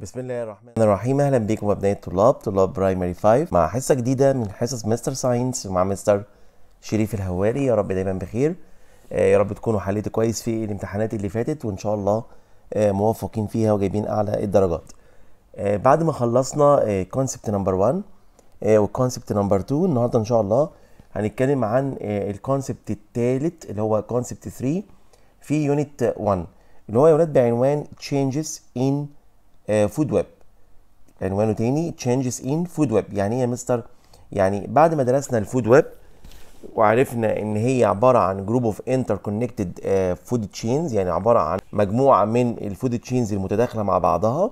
بسم الله الرحمن الرحيم اهلا بيكم ابناء الطلاب طلاب برايمري 5 مع حصه جديده من حصص مستر ساينس مع مستر شريف الهواري يا رب دايما بخير آه، يا رب تكونوا حليتوا كويس في الامتحانات اللي فاتت وان شاء الله آه، موفقين فيها وجايبين اعلى الدرجات آه، بعد ما خلصنا كونسبت نمبر 1 والكونسبت نمبر 2 النهارده ان شاء الله هنتكلم عن الكونسبت الثالث اللي هو كونسبت 3 في يونت 1 اللي هو يا ولاد بعنوان changes in فود آه، ويب عنوانه تاني changes in food web يعني ايه يا مستر يعني بعد ما درسنا الفود ويب وعرفنا ان هي عباره عن جروب اوف انتر كونكتد فود تشينز يعني عباره عن مجموعه من الفود تشينز المتداخله مع بعضها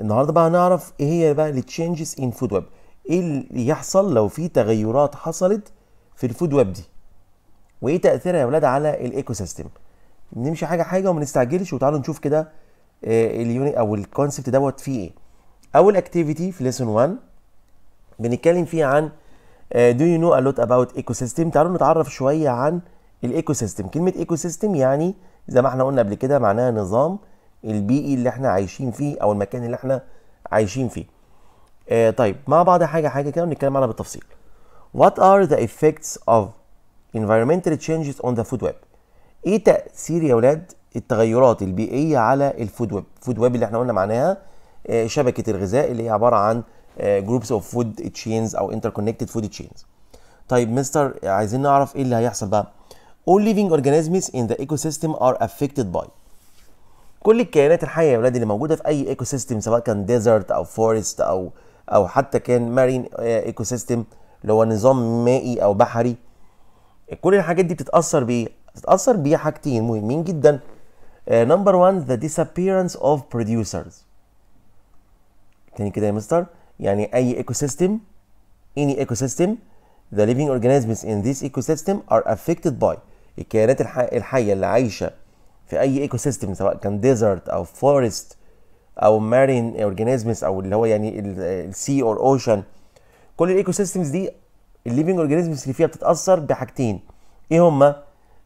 النهارده بقى هنعرف ايه هي بقى التشينجز ان فود ويب ايه اللي يحصل لو في تغيرات حصلت في الفود ويب دي وايه تاثيرها يا ولاد على الايكو سيستم نمشي حاجه حاجه وما نستعجلش وتعالوا نشوف كده آه، اليوني او الكونسبت دوت فيه ايه اول اكتيفيتي في ليسون 1 بنتكلم فيه عن دو يو نو ا لوت اباوت ايكو سيستم تعالوا نتعرف شويه عن الايكو سيستم كلمه ايكو سيستم يعني زي ما احنا قلنا قبل كده معناها نظام البيئي اللي احنا عايشين فيه او المكان اللي احنا عايشين فيه آه طيب مع بعض حاجه حاجه كده ونتكلم عنها بالتفصيل what are the effects of environmental changes on the food web ايه تاثير يا اولاد التغيرات البيئيه على الفود ويب فود ويب اللي احنا قلنا معناها آه، شبكه الغذاء اللي هي عباره عن جروبس اوف فود تشينز او انتركونكتد فود تشينز طيب مستر عايزين نعرف ايه اللي هيحصل بقى all living organisms in the ecosystem are affected by كل الكائنات الحيه يا ولادي اللي موجوده في اي ايكو سيستم سواء كان ديزرت او فورست او او حتى كان مارين ايكو سيستم اللي هو نظام مائي او بحري كل الحاجات دي بتتاثر بايه بتتاثر بحاجتين مهمين جدا Uh, number one the disappearance of producers تاني كده يا مستر يعني ecosystem any ecosystem the living organisms in this ecosystem are affected by الكائنات الحي الحية اللي عايشة في أي ecosystem سواء كان desert أو forest أو marine organisms أو اللي هو sea or ocean كل ال ecosystems the living organisms affected فيها بتتأثر بحاجتين إيه هما؟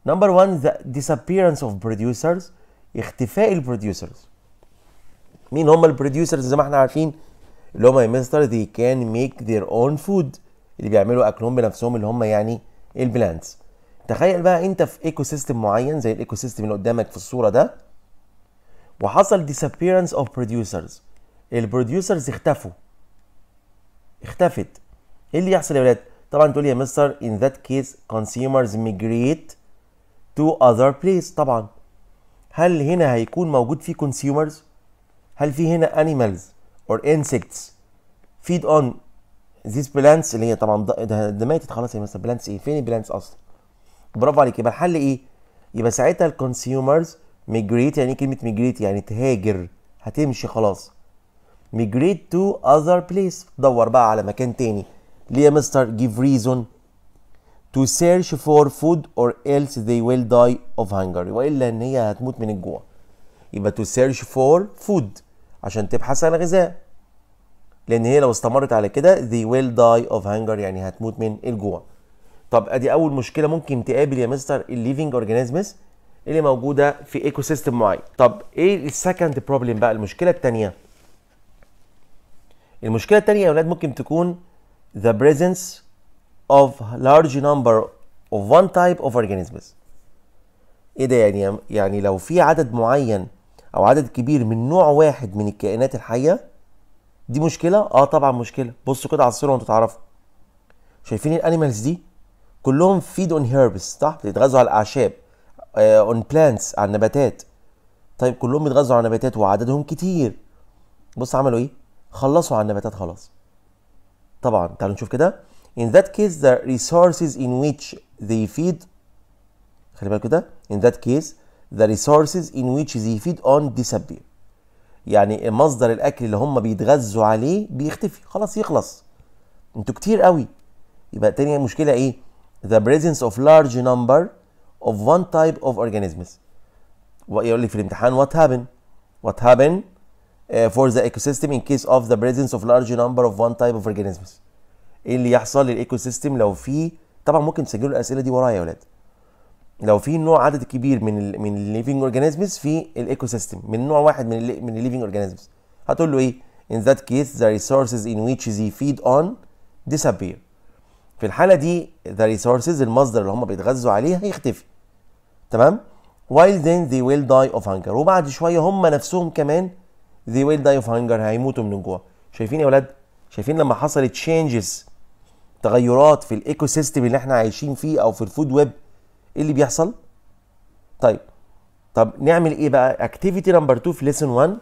number one the disappearance of producers اختفاء البروديوسرز مين هم البروديوسرز زي ما احنا عارفين اللي هم مستر دي كان ميك ذير اون فود اللي بيعملوا اكلهم بنفسهم اللي هم يعني البلانتس تخيل بقى انت في ايكو سيستم معين زي الايكو سيستم اللي قدامك في الصوره ده وحصل disappearance of producers البروديوسرز اختفوا اختفت ايه اللي يحصل يا ولاد طبعا تقول لي يا مستر in that case consumers migrate to other place طبعا هل هنا هيكون موجود فيه كونسيومرز هل في هنا انيمالز اور انسكتس فيد اون ذيس بلانتس اللي هي طبعا ده ماتت خلاص هي يعني مثلا بلانتس ايه فين البلانتس اصلا برافو عليك يبقى الحل ايه يبقى ساعتها الكونسيومرز ميجريت يعني ايه كلمه ميجريت يعني تهاجر هتمشي خلاص ميجريت تو اذر بليس دور بقى على مكان تاني ليه يا مستر جيف ريزون to search for food or else they will die of hunger والا ان هي هتموت من الجوع يبقى to search for food عشان تبحث عن غذاء لان هي لو استمرت على كده they will die of hunger يعني هتموت من الجوع طب ادي اول مشكله ممكن تقابل يا مستر الليفنج اورجانيزمز اللي موجوده في ايكو سيستم معين طب ايه السكند بروبلم بقى المشكله الثانيه المشكله الثانيه يا اولاد ممكن تكون the presence of large number of one type of organisms ايه ده يعني يعني لو في عدد معين او عدد كبير من نوع واحد من الكائنات الحيه دي مشكله اه طبعا مشكله بصوا كده على الصوره وانتوا تعرفوا شايفين الانيمالز دي كلهم فيد اون هيربس صح بيتغذوا على الاعشاب اون آه، بلانتس على النباتات طيب كلهم بيتغذوا على النباتات وعددهم كتير بص عملوا ايه خلصوا على النباتات خلاص طبعا تعالوا نشوف كده in that case the resources in which they feed خلي بالكوا ده in that case the resources in which they feed on disappear يعني مصدر الاكل اللي هم بيتغذوا عليه بيختفي خلاص يخلص انتوا كتير قوي يبقى تاني مشكله ايه the presence of large number of one type of organisms يقول لي في الامتحان what happened what happened uh, for the ecosystem in case of the presence of large number of one type of organisms ايه اللي يحصل للايكو سيستم لو في طبعا ممكن تسجلوا الاسئله دي ورايا يا ولاد لو في نوع عدد كبير من الـ من الليفنج اورجانيزمز في الايكو سيستم من نوع واحد من الـ من الليفنج اورجانيزمز هتقول له ايه in that case the resources in which they feed on disappear في الحاله دي the resources المصدر اللي هم بيتغذوا عليه هيختفي تمام while then they will die of hunger وبعد شويه هم نفسهم كمان they will die of hunger هيموتوا من الجوع شايفين يا ولاد شايفين لما حصلت changes تغيرات في الايكو سيستم اللي احنا عايشين فيه او في الفود ويب ايه اللي بيحصل طيب طب نعمل ايه بقى اكتيفيتي نمبر 2 في ليسن 1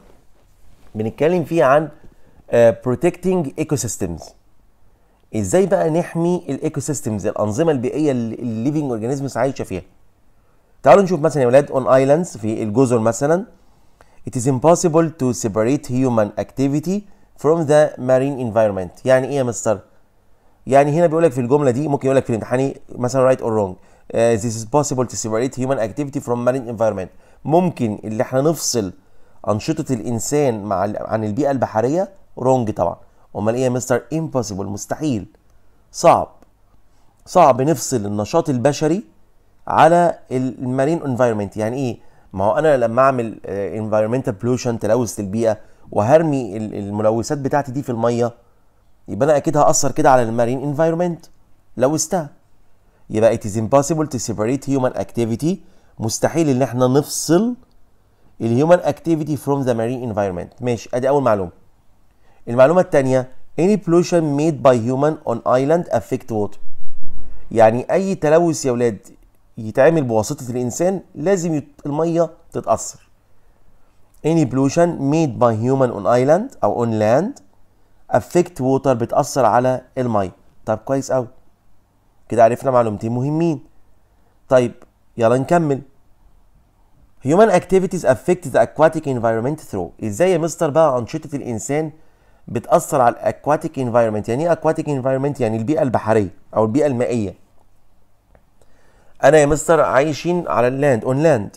بنتكلم فيه عن بروتكتنج ايكو سيستمز ازاي بقى نحمي الايكو سيستمز الانظمه البيئيه اللي الليفنج اورجانيزمز عايشه فيها تعالوا نشوف مثلا يا ولاد اون ايلاندز في الجزر مثلا it is impossible to separate human activity from the marine environment يعني ايه يا مستر يعني هنا بيقول لك في الجمله دي ممكن يقول لك في الامتحان مثلا رايت اور رونج this is possible to separate human activity from marine environment ممكن اللي احنا نفصل انشطه الانسان مع عن البيئه البحريه رونج طبعا امال ايه يا مستر امبوسيبل مستحيل صعب صعب نفصل النشاط البشري على المارين انفايرمنت يعني ايه ما هو انا لما اعمل انفايرمنتال آه، بلوشن تلوث البيئه وهرمي الملوثات بتاعتي دي في الميه يبقى انا اكيد هاثر كده على المارين انفايرمنت لوستها يبقى it is impossible to separate human activity مستحيل ان احنا نفصل الهيومن اكتيفيتي فروم ذا مارين انفايرمنت ماشي ادي اول معلومه المعلومه الثانيه any pollution made by human on island affect water يعني اي تلوث يا ولاد يتعمل بواسطه الانسان لازم يت... الميه تتاثر any pollution made by human on island او on land افكت ووتر بتاثر على المي طب كويس قوي كده عرفنا معلومتين مهمين طيب يلا نكمل human activities affect the aquatic environment through ازاي يا مستر بقى انشطه الانسان بتاثر على الاكواتيك انفايرمنت يعني ايه اكواتيك انفايرمنت يعني البيئه البحريه او البيئه المائيه انا يا مستر عايشين على اللاند اون لاند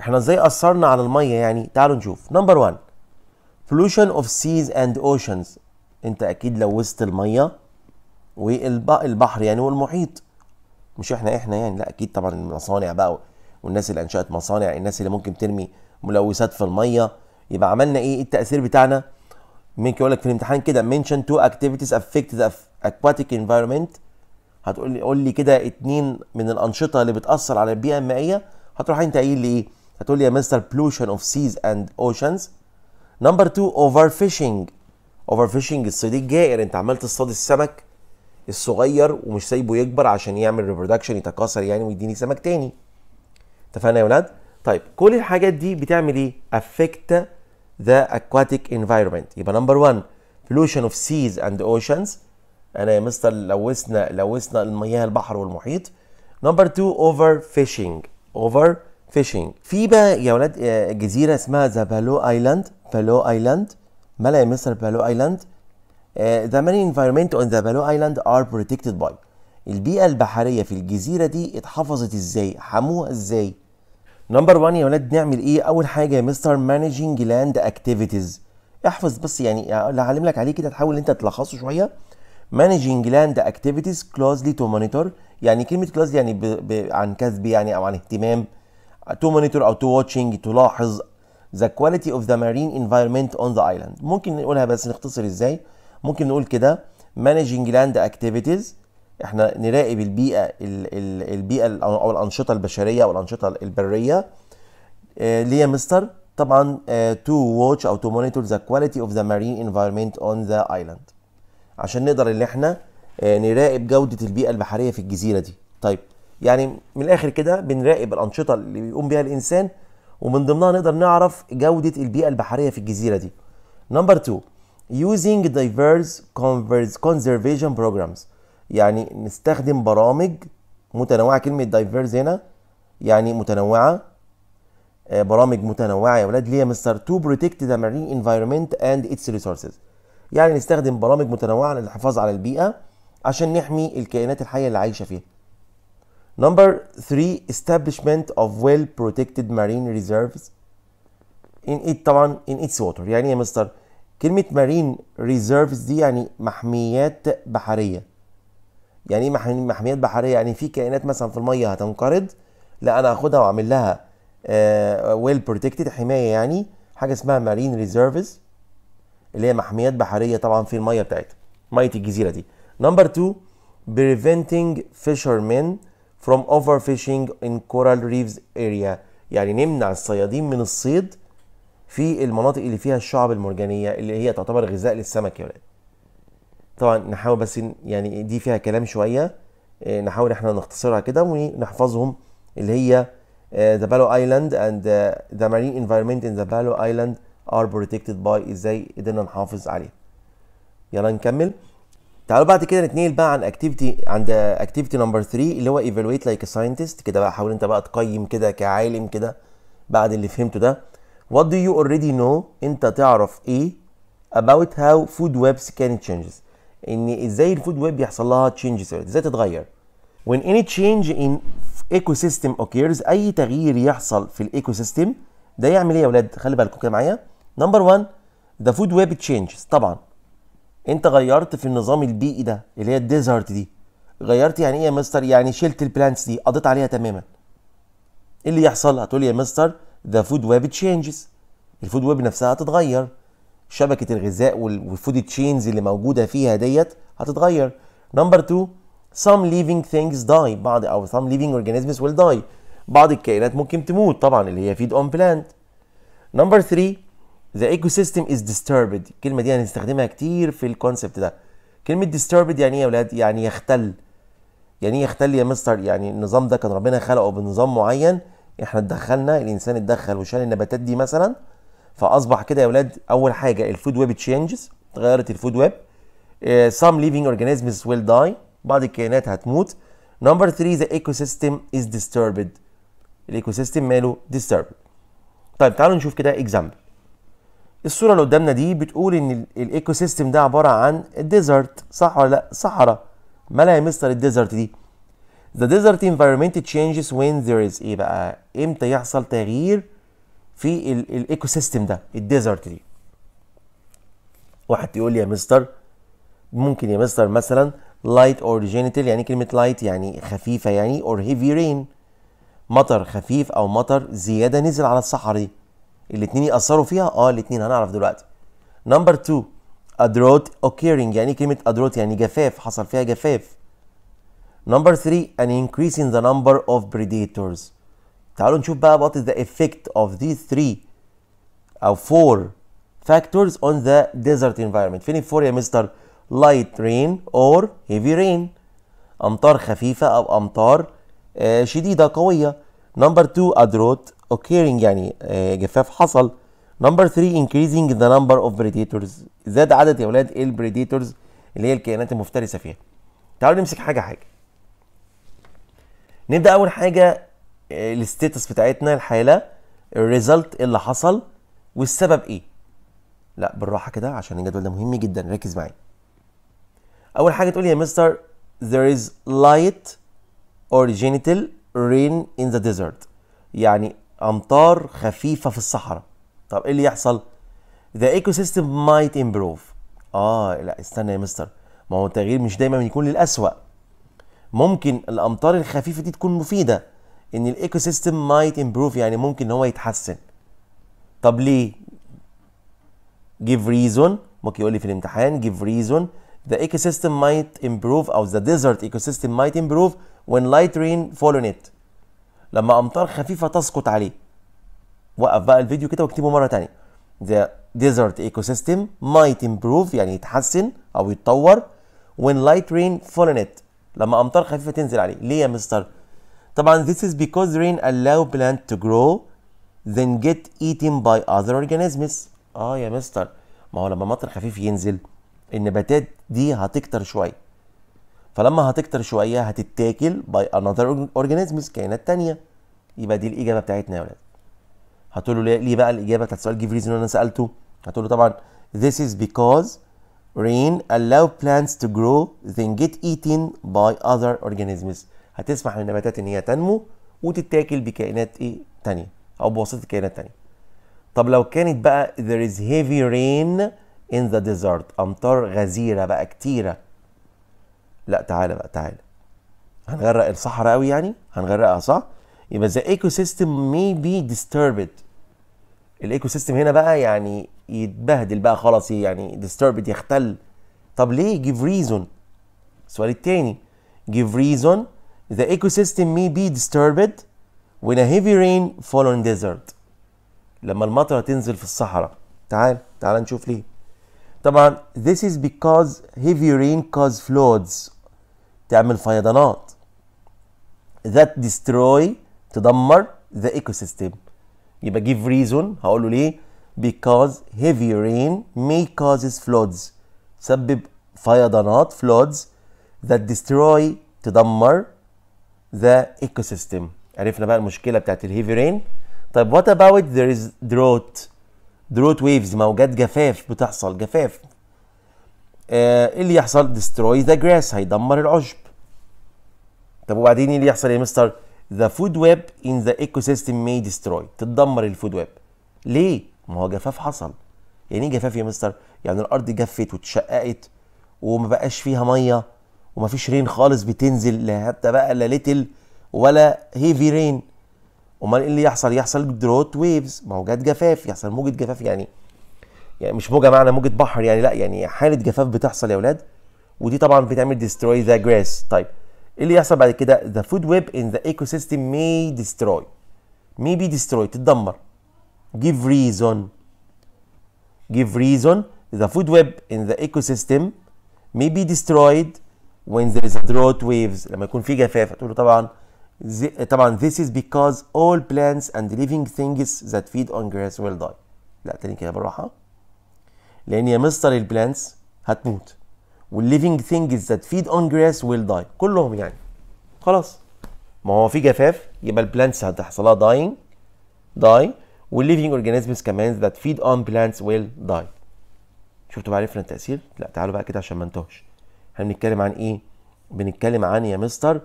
احنا ازاي اثرنا على الميه يعني تعالوا نشوف نمبر 1 pollution of seas and oceans انت اكيد لوثت الميه والبحر يعني والمحيط مش احنا احنا يعني لا اكيد طبعا المصانع بقى والناس اللي انشات مصانع الناس اللي ممكن ترمي ملوثات في الميه يبقى عملنا ايه التاثير بتاعنا ممكن يقول لك في الامتحان كده mention two activities affect the aquatic environment هتقول لي قول لي كده اتنين من الانشطه اللي بتاثر على البيئه المائيه هتروح انت قايل لي ايه هتقول لي يا مستر pollution of seas and oceans number two overfishing اوفر فيشنج الصيد الجائر انت عمال تصطاد السمك الصغير ومش سايبه يكبر عشان يعمل ريبرودكشن يتكاثر يعني ويديني سمك تاني اتفقنا يا ولاد طيب كل الحاجات دي بتعمل ايه افكت ذا اكواتيك انفايرمنت يبقى نمبر 1 pollution اوف سيز اند اوشنز انا يا مستر لوثنا لوثنا المياه البحر والمحيط نمبر 2 اوفر فيشنج اوفر فيشنج في بقى يا ولاد آه، جزيره اسمها ذا بالو ايلاند بالو ايلاند ملا مصر بالو ايلاند uh, the marine environment on the Palo Island are protected by البيئة البحرية في الجزيرة دي اتحفظت ازاي؟ حموها ازاي؟ نمبر 1 يا ولاد نعمل ايه؟ أول حاجة يا مستر مانجينج لاند اكتيفيتيز احفظ بس يعني اللي يعني هعلم لك عليه كده تحاول انت تلخصه شوية مانجينج لاند اكتيفيتيز كلوزلي تو مونيتور يعني كلمة كلوزلي يعني ب... ب... عن كذب يعني أو عن اهتمام تو مونيتور أو تو واتشينج تلاحظ the quality of the marine environment on the island ممكن نقولها بس نختصر ازاي ممكن نقول كده managing land activities احنا نراقب البيئه البيئه او الانشطه البشريه او الانشطه البريه ليه آه، يا مستر طبعا تو آه، watch او تو monitor the quality of the marine environment on the island عشان نقدر ان احنا آه، نراقب جوده البيئه البحريه في الجزيره دي طيب يعني من الاخر كده بنراقب الانشطه اللي بيقوم بيها الانسان ومن ضمنها نقدر نعرف جودة البيئة البحرية في الجزيرة دي نمبر 2 using diverse conservation programs يعني نستخدم برامج متنوعة كلمة diverse هنا يعني متنوعة آه، برامج متنوعة يا ولاد ليه مستر to protect the marine environment and its resources يعني نستخدم برامج متنوعة للحفاظ على البيئة عشان نحمي الكائنات الحية اللي عايشة فيها Number three, establishment of well-protected marine reserves in it طبعا in its water يعني يا إيه مستر كلمة marine reserves دي يعني محميات بحرية يعني ايه محميات بحرية يعني في كائنات مثلا في المية هتنقرض لا انا هاخدها واعمل لها ويل uh, بروتكتد well حماية يعني حاجة اسمها مارين ريزيرفز اللي هي محميات بحرية طبعا في المية بتاعتها مية الجزيرة دي نمبر two, preventing fishermen from overfishing in coral reefs area يعني نمنع الصيادين من الصيد في المناطق اللي فيها الشعب المرجانيه اللي هي تعتبر غذاء للسمك يا ولاد طبعا نحاول بس يعني دي فيها كلام شويه آه، نحاول احنا نختصرها كده ونحفظهم اللي هي ذا بالو ايلاند اند ذا مارين انفايرمنت ان ذا بالو ايلاند ار بروتكتد باي ازاي قدرنا نحافظ عليها يلا نكمل تعالوا بعد كده نتنقل بقى عن اكتيفيتي عند اكتيفيتي نمبر 3 اللي هو ايفالويت لايك ساينتست كده بقى حاول انت بقى تقيم كده كعالم كده بعد اللي فهمته ده وات دو يو اوريدي نو انت تعرف ايه اباوت هاو فود ويبس كان تشينجز ان ازاي الفود ويب بيحصل لها تشينجز ازاي تتغير when any change in ecosystem occurs اي تغيير يحصل في الايكو سيستم ده يعمل ايه يا اولاد خلي بالكم كده معايا نمبر 1 the food web changes طبعا انت غيرت في النظام البيئي ده اللي هي الديزرت دي غيرت يعني ايه يا مستر يعني شلت البلانتس دي قضيت عليها تماما ايه اللي يحصل هتقول يا مستر ذا فود ويب تشينجز الفود ويب نفسها هتتغير شبكه الغذاء والفود تشينز اللي موجوده فيها ديت هتتغير نمبر 2 some living things die بعض او some living organisms will die بعض الكائنات ممكن تموت طبعا اللي هي feed on plant نمبر 3 The ecosystem is disturbed الكلمه دي هنستخدمها يعني كتير في الكونسبت ده كلمه disturbed يعني ايه يا ولاد؟ يعني يختل يعني ايه يختل يا مستر يعني النظام ده كان ربنا خلقه بنظام معين احنا اتدخلنا الانسان اتدخل وشال النباتات دي مثلا فاصبح كده يا ولاد اول حاجه الفود ويب تشينجز اتغيرت الفود ويب آه، some living organisms will die بعض الكائنات هتموت نمبر 3 the ecosystem is disturbed الايكو سيستم ماله disturbed طيب تعالوا نشوف كده example الصوره اللي قدامنا دي بتقول ان الايكو سيستم ده عباره عن ديزرت صح ولا لا صحراء مالها يا مستر الديزرت دي The desert environment changes when there is ايه بقى امتى يحصل تغيير في الايكو سيستم ده الديزرت دي واحد يقول لي يا مستر ممكن يا مستر مثلا light or genital يعني كلمة light يعني خفيفة يعني or heavy rain مطر خفيف أو مطر زيادة نزل على الصحراء دي الاثنين ياثروا فيها اه الاثنين هنعرف دلوقتي نمبر 2 ادروت اوكيرنج يعني إيه كلمه ادروت يعني جفاف حصل فيها جفاف نمبر 3 an increase in the number of predators تعالوا نشوف بقى what is the effect of these three او four factors on the desert environment فين الفور يا مستر light rain or heavy rain امطار خفيفه او امطار آه، شديده قويه نمبر 2 a drought occurring يعني آه، جفاف حصل نمبر 3 increasing the number of predators زاد عدد يا ولاد البريديتورز اللي هي الكائنات المفترسه فيها تعالوا نمسك حاجه حاجه نبدا اول حاجه آه، الستيتس بتاعتنا الحاله الريزلت اللي حصل والسبب ايه لا بالراحه كده عشان الجدول ده مهم جدا ركز معايا اول حاجه تقول لي يا مستر there is light or genital rain in the desert يعني امطار خفيفه في الصحراء طب ايه اللي يحصل the ecosystem might improve اه لا استنى يا مستر ما هو التغيير مش دايما بيكون للأسوأ ممكن الامطار الخفيفه دي تكون مفيده ان الايكو سيستم مايت امبروف يعني ممكن ان هو يتحسن طب ليه give reason ممكن يقول لي في الامتحان give reason the ecosystem might improve او the desert ecosystem might improve when light rain fall on it لما امطار خفيفه تسقط عليه وقف بقى الفيديو كده واكتبه مره تانية the desert ecosystem might improve يعني يتحسن او يتطور when light rain fall on it لما امطار خفيفه تنزل عليه ليه يا مستر طبعا this is because rain allow plant to grow then get eaten by other organisms اه يا مستر ما هو لما مطر خفيف ينزل النباتات دي هتكتر شويه فلما هتكتر شويه هتتاكل باي انذر اورجانيزمز كائنات تانية يبقى دي الاجابه بتاعتنا يا ولاد هتقول له ليه, بقى الاجابه بتاعت السؤال جيف ريزن انا سالته هتقول له طبعا this is because rain allow plants to grow then get eaten by other organisms هتسمح للنباتات ان هي تنمو وتتاكل بكائنات ايه تانية او بواسطه كائنات تانية طب لو كانت بقى there is heavy rain in the desert امطار غزيره بقى كتيره لا تعالى بقى تعالى هنغرق الصحراء قوي يعني هنغرقها صح يبقى ذا ايكو سيستم مي بي ديستربد الايكو سيستم هنا بقى يعني يتبهدل بقى خلاص يعني ديستربد يختل طب ليه جيف ريزون السؤال التاني ريزون ذا the ecosystem may be disturbed when a heavy rain fall on desert لما المطره تنزل في الصحراء تعال تعال نشوف ليه طبعا this is because heavy rain cause floods تعمل فيضانات that destroy تدمر the ecosystem يبقى give reason هقول له ليه because heavy rain may causes floods تسبب فيضانات floods that destroy تدمر the ecosystem عرفنا بقى المشكله بتاعت heavy رين طيب what about there is drought drought waves موجات جفاف بتحصل جفاف ايه اللي يحصل destroy ذا جراس هيدمر العشب طب وبعدين ايه اللي يحصل يا مستر ذا فود ويب ان ذا ايكو سيستم destroy ديستروي تتدمر الفود ويب ليه ما هو جفاف حصل يعني ايه جفاف يا مستر يعني الارض جفت واتشققت وما بقاش فيها ميه وما فيش رين خالص بتنزل لا حتى بقى لا ليتل ولا هيفي رين امال ايه اللي يحصل يحصل دروت ويفز موجات جفاف يحصل موجه جفاف يعني يعني مش موجه معنى موجه بحر يعني لا يعني حاله جفاف بتحصل يا اولاد ودي طبعا بتعمل destroy the grass طيب ايه اللي يحصل بعد كده the food web in the ecosystem may destroy may be destroyed تتدمر give reason give reason the food web in the ecosystem may be destroyed when there is a drought waves لما يكون في جفاف هتقول له طبعا طبعا this is because all plants and living things that feed on grass will die لا تاني كده بالراحه لان يا مستر البلانتس هتموت والليفنج ثينجز ذات فيد اون جراس ويل داي كلهم يعني خلاص ما هو في جفاف يبقى البلانتس هتحصلها داين داي والليفنج اورجانيزمز كمان ذات فيد اون بلانتس ويل داي شفتوا بقى عرفنا التاثير لا تعالوا بقى كده عشان ما انتهش احنا بنتكلم عن ايه بنتكلم عن يا مستر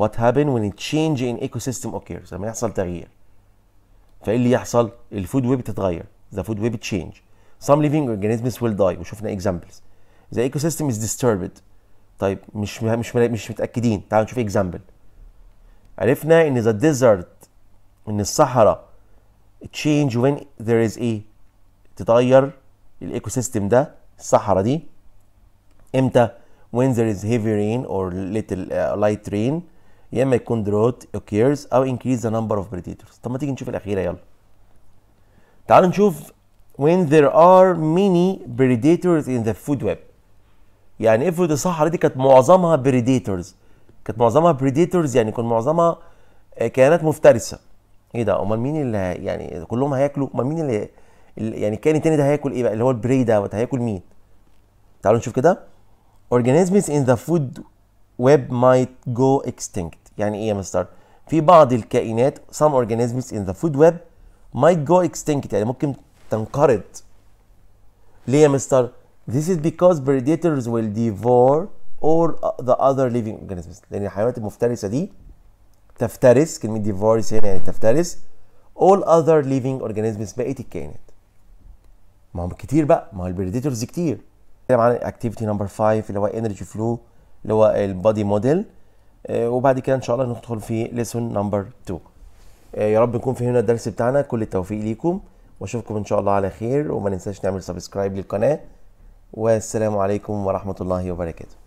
what هابن when a change in ecosystem occurs لما يحصل تغيير فايه اللي يحصل الفود ويب تتغير the food ويب تشينج some living organisms will die وشفنا examples the ecosystem is disturbed طيب مش مش مش متاكدين تعالوا نشوف example عرفنا ان the desert ان الصحراء change when there is a تتغير الايكو سيستم ده الصحراء دي امتى when there is heavy rain or little uh, light rain يا اما يكون drought occurs او increase the number of predators طب ما تيجي نشوف الاخيره يلا تعالوا نشوف when there are many predators in the food web يعني افرض الصحراء دي كانت معظمها predators كانت معظمها predators يعني كان معظمها آه، كائنات مفترسه ايه ده امال مين اللي يعني كلهم هياكلوا امال مين اللي يعني الكائن التاني ده هياكل ايه بقى اللي هو البري ده هياكل مين تعالوا نشوف كده organisms in the food web might go extinct يعني ايه يا مستر في بعض الكائنات some organisms in the food web might go extinct يعني ممكن تنقرض ليه يا مستر This is because predators will devour all the other living organisms لأن الحيوانات المفترسة دي تفترس كلمة devour هنا يعني تفترس all other living organisms بقية الكائنات ما هم كتير بقى ما هو البريديتورز كتير نتكلم عن اكتيفيتي نمبر 5 اللي هو انرجي فلو اللي هو البادي آه، موديل وبعد كده ان شاء الله ندخل في ليسون نمبر 2 يا رب نكون فهمنا الدرس بتاعنا كل التوفيق ليكم واشوفكم ان شاء الله على خير وما ننساش نعمل سبسكرايب للقناه والسلام عليكم ورحمه الله وبركاته